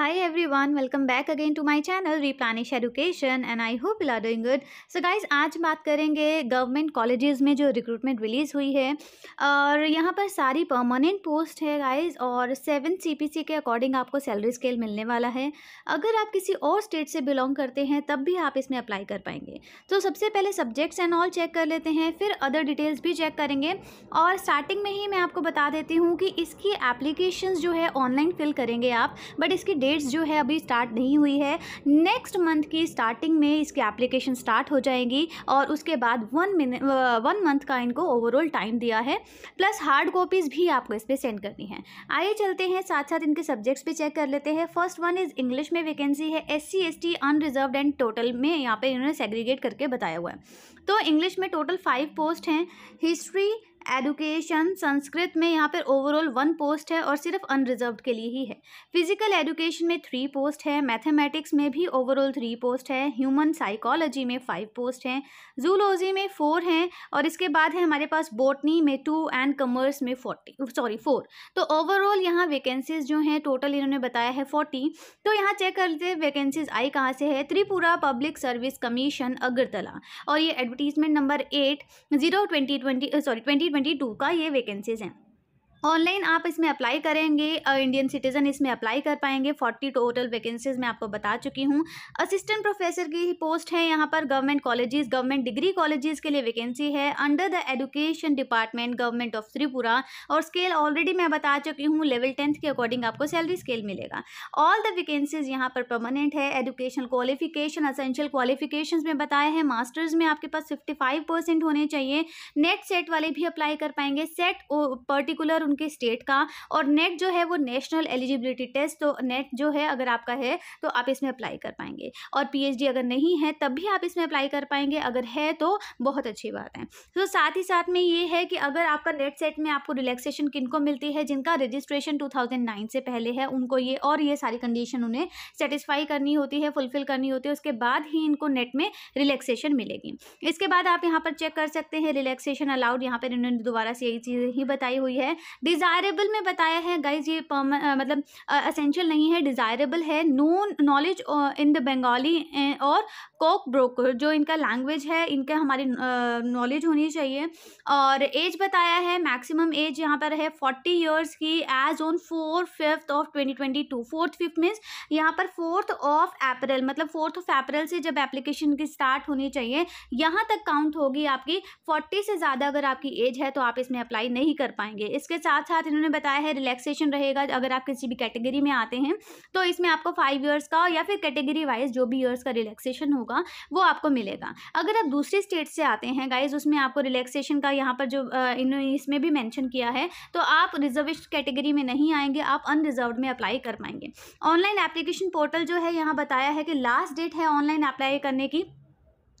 Hi everyone, welcome back again to my channel Replanish Education and I hope you are doing good. So guys, आज बात करेंगे government colleges में जो recruitment release हुई है और यहाँ पर सारी परमानेंट पोस्ट है guys और सेवन सी के अकॉर्डिंग आपको सैलरी स्केल मिलने वाला है अगर आप किसी और स्टेट से बिलोंग करते हैं तब भी आप इसमें अप्लाई कर पाएंगे तो सबसे पहले सब्जेक्ट्स एंड ऑल चेक कर लेते हैं फिर अदर डिटेल्स भी चेक करेंगे और स्टार्टिंग में ही मैं आपको बता देती हूँ कि इसकी एप्लीकेशन जो है ऑनलाइन फिल करेंगे आप बट इसकी डेट्स जो है अभी स्टार्ट नहीं हुई है नेक्स्ट मंथ की स्टार्टिंग में इसकी एप्लीकेशन स्टार्ट हो जाएगी और उसके बाद वन मिनट वन मंथ का इनको ओवरऑल टाइम दिया है प्लस हार्ड कॉपीज़ भी आपको इस पर सेंड करनी है आइए चलते हैं साथ साथ इनके सब्जेक्ट्स भी चेक कर लेते हैं फर्स्ट वन इज़ इंग्लिश में वैकेंसी है S C S T unreserved and total में यहाँ पर इन्होंने सेग्रीगेट करके बताया हुआ है तो इंग्लिश में टोटल फाइव पोस्ट हैं हिस्ट्री एडुकेशन संस्कृत में यहाँ पर ओवरऑल वन पोस्ट है और सिर्फ अनरिजर्व के लिए ही है फिजिकल एजुकेशन में थ्री पोस्ट है मैथमेटिक्स में भी ओवरऑल थ्री पोस्ट है ह्यूमन साइकोलॉजी में फाइव पोस्ट हैं जूलॉजी में फोर हैं और इसके बाद है हमारे पास बोटनी में टू एंड कमर्स में फोर्टी सॉरी फोर तो ओवरऑल यहाँ वैकेंसीज जो हैं टोटल इन्होंने बताया है फोर्टी तो यहाँ चेक करते वैकेंसीज आई कहाँ से है Tripura public service commission Agartala और ये advertisement number eight zero twenty twenty sorry twenty 2022 का ये वैकेंसीज़ हैं ऑनलाइन आप इसमें अप्लाई करेंगे इंडियन सिटीज़न इसमें अप्लाई कर पाएंगे फोर्टी टोटल वैकेंसीज मैं आपको बता चुकी हूँ असिस्टेंट प्रोफेसर की पोस्ट है यहाँ पर government colleges government degree colleges के लिए वैकेंसी है under the education department government of Tripura और स्केल ऑलरेडी मैं बता चुकी हूँ लेवल टेंथ के अकॉर्डिंग आपको सैलरी स्केल मिलेगा ऑल द वैकेंसीज यहाँ पर परमानेंट है एजुकेशन क्वालिफिकेशन असेंशियल क्वालिफिकेशन में बताए हैं मास्टर्स में आपके पास फिफ्टी होने चाहिए नेट सेट वाले भी अप्लाई कर पाएंगे सेट पर्टिकुलर उनके स्टेट का और नेट जो है वो नेशनल एलिजिबिलिटी टेस्ट तो नेट जो है अगर आपका है तो आप इसमें अप्लाई कर पाएंगे और पीएचडी अगर नहीं है तब भी आप इसमें अप्लाई कर पाएंगे अगर है तो बहुत अच्छी बात है तो साथ ही साथ में ये है कि अगर आपका नेट सेट में आपको रिलैक्सेशन किन मिलती है जिनका रजिस्ट्रेशन टू से पहले है उनको ये और ये सारी कंडीशन उन्हें सेटिस्फाई करनी होती है फुलफिल करनी होती है उसके बाद ही इनको नेट में रिलैक्सेशन मिलेगी इसके बाद आप यहाँ पर चेक कर सकते हैं रिलैक्सेशन अलाउड यहाँ पर इन्होंने दोबारा से यही चीज़ ही बताई हुई है डिज़ायरेबल में बताया है गाइज ये मतलब असेंशियल नहीं है डिज़ायरेबल है no knowledge in the Bengali और कोक ब्रोकर जो इनका लैंग्वेज है इनका हमारी नॉलेज होनी चाहिए और एज बताया है मैक्सिमम एज यहाँ पर है फोर्टी ईयर्स की age on four fifth of twenty twenty two fourth fifth means यहाँ पर फोर्थ ऑफ अप्रैल मतलब फोर्थ ऑफ अप्रैल से जब एप्लीकेशन की स्टार्ट होनी चाहिए यहाँ तक काउंट होगी आपकी फोर्टी से ज़्यादा अगर आपकी एज है तो आप इसमें अप्लाई नहीं कर पाएंगे इसके साथ साथ साथ इन्होंने बताया है रिलैक्सेशन रहेगा अगर आप किसी भी कैटेगरी में आते हैं तो इसमें आपको फाइव ईयर्स का या फिर कैटेगरी वाइज जो भी ईयर्स का रिलैक्सेशन होगा वो आपको मिलेगा अगर आप दूसरे स्टेट से आते हैं गाइज उसमें आपको रिलैक्सेशन का यहाँ पर जो इन्होंने इसमें भी मैंशन किया है तो आप रिजर्व कैटेगरी में नहीं आएंगे आप अनरिजर्व में अप्लाई कर पाएंगे ऑनलाइन एप्लीकेशन पोर्टल जो है यहाँ बताया है कि लास्ट डेट है ऑनलाइन अप्लाई करने की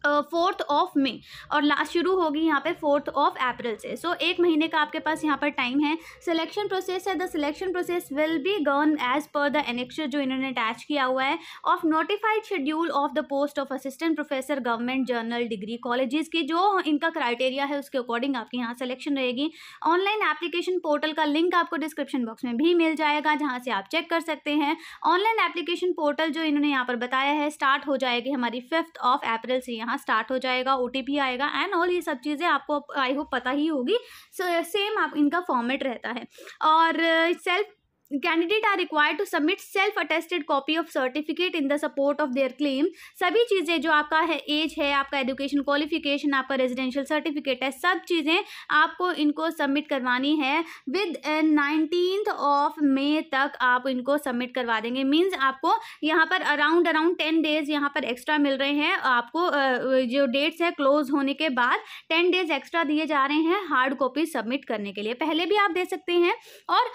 फोर्थ ऑफ मे और लास्ट शुरू होगी यहाँ पे फोर्थ ऑफ अप्रैल से सो so, एक महीने का आपके पास यहाँ पर टाइम है सिलेक्शन प्रोसेस है the selection process will be governed as per the annexure जो इन्होंने अटैच किया हुआ है of notified schedule of the post of assistant professor government general degree colleges की जो इनका क्राइटेरिया है उसके अकॉर्डिंग आपके यहाँ सिलेक्शन रहेगी ऑनलाइन एप्लीकेशन पोर्टल का लिंक आपको डिस्क्रिप्शन बॉक्स में भी मिल जाएगा जहाँ से आप चेक कर सकते हैं ऑनलाइन एप्लीकेशन पोर्टल जो इन्होंने यहाँ पर बताया है स्टार्ट हो जाएगी हमारी फिफ्थ ऑफ अप्रैल से यहाँ यहाँ स्टार्ट हो जाएगा ओ आएगा एंड ऑल ये सब चीज़ें आपको आई होप पता ही होगी सेम आप इनका फॉर्मेट रहता है और self candidate are required to submit self attested copy of certificate in the support of their claim सभी चीज़ें जो आपका है एज है आपका एजुकेशन क्वालिफिकेशन आपका रेजिडेंशियल सर्टिफिकेट है सब चीज़ें आपको इनको सबमिट करवानी है विद नाइनटीन ऑफ मे तक आप इनको सबमिट करवा देंगे मीन्स आपको यहाँ पर अराउंड अराउंड टेन डेज यहाँ पर एक्स्ट्रा मिल रहे हैं आपको uh, जो डेट्स है क्लोज होने के बाद टेन डेज एक्स्ट्रा दिए जा रहे हैं हार्ड कॉपी सबमिट करने के लिए पहले भी आप दे सकते हैं और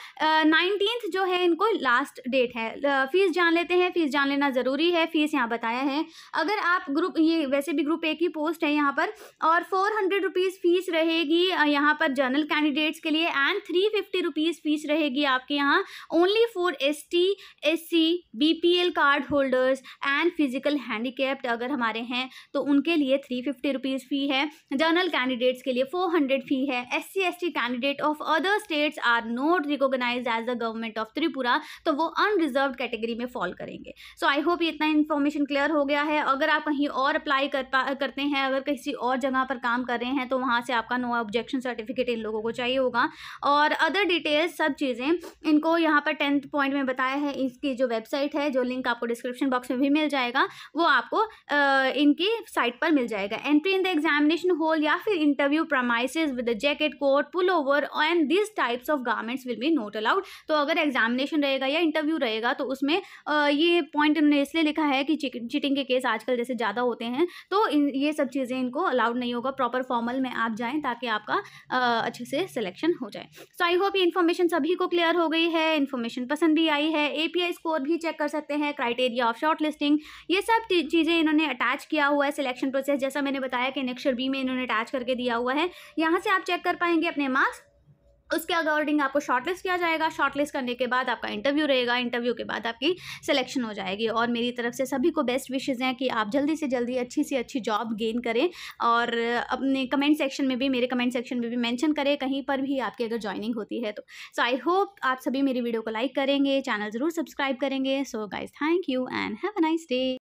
नाइनटीन uh, एट्थ जो है इनको लास्ट डेट है फीस जान लेते हैं फीस जान लेना ज़रूरी है फीस यहाँ बताया है अगर आप ग्रुप ये वैसे भी ग्रुप ए की पोस्ट है यहाँ पर और फोर हंड्रेड रुपीज़ फ़ीस रहेगी यहाँ पर जनरल कैंडिडेट्स के लिए and three fifty rupees fees रहेगी आपके यहाँ only for S T S C B P L card holders and physical handicapped अगर हमारे हैं तो उनके लिए थ्री फिफ्टी रुपीज़ फ़ी है जनरल कैंडिडेट्स के लिए फोर हंड्रेड फ़ी है S C S T candidate of other states are not recognise as the government government of Tripura तो वो अनरिजर्व कैटेगरी में फॉल करेंगे सो आई होप इतना इन्फॉर्मेशन क्लियर हो गया है अगर आप कहीं और अप्लाई कर करते हैं अगर किसी और जगह पर काम कर रहे हैं तो वहाँ से आपका नो ऑब्जेक्शन सर्टिफिकेट इन लोगों को चाहिए होगा और अदर डिटेल्स सब चीज़ें इनको यहाँ पर टेंथ पॉइंट में बताया है इसकी जो वेबसाइट है जो लिंक आपको डिस्क्रिप्शन बॉक्स में भी मिल जाएगा वो आपको आ, इनके साइट पर मिल जाएगा entry in the examination hall या फिर interview premises with jacket coat pullover and this types of garments will be not allowed तो अगर एग्जामिनेशन रहेगा या इंटरव्यू रहेगा तो उसमें ये पॉइंट इन्होंने इसलिए लिखा है कि चिटिंग के केस आजकल जैसे ज़्यादा होते हैं तो ये सब चीज़ें इनको अलाउड नहीं होगा प्रॉपर फॉर्मल में आप जाएँ ताकि आपका अच्छे से सिलेक्शन हो जाए सो आई होप ये इन्फॉर्मेशन सभी को क्लियर हो गई है इन्फॉर्मेशन पसंद भी आई है ए स्कोर भी चेक कर सकते हैं क्राइटेरिया ऑफ शॉर्ट लिस्टिंग ये सब चीज़ें इन्होंने अटैच अटैच किया हुआ है सिलेक्शन प्रोसेस जैसा मैंने बताया कि नेक्शर बी में इन्होंने अटैच करके दिया हुआ है यहाँ से आप चेक कर पाएंगे अपने मार्क्स उसके अकॉर्डिंग आपको शॉर्टलिस्ट किया जाएगा शॉर्टलिस्ट करने के बाद आपका इंटरव्यू रहेगा इंटरव्यू के बाद आपकी सिलेक्शन हो जाएगी और मेरी तरफ से सभी को बेस्ट विशेज़ हैं कि आप जल्दी से जल्दी अच्छी से अच्छी जॉब गेन करें और अपने कमेंट सेक्शन में भी मेरे कमेंट सेक्शन में भी मैंशन करें कहीं पर भी आपकी अगर ज्वाइनिंग होती है तो सो आई होप आप सभी मेरी वीडियो को लाइक करेंगे चैनल ज़रूर सब्सक्राइब करेंगे so guys thank you and have a nice day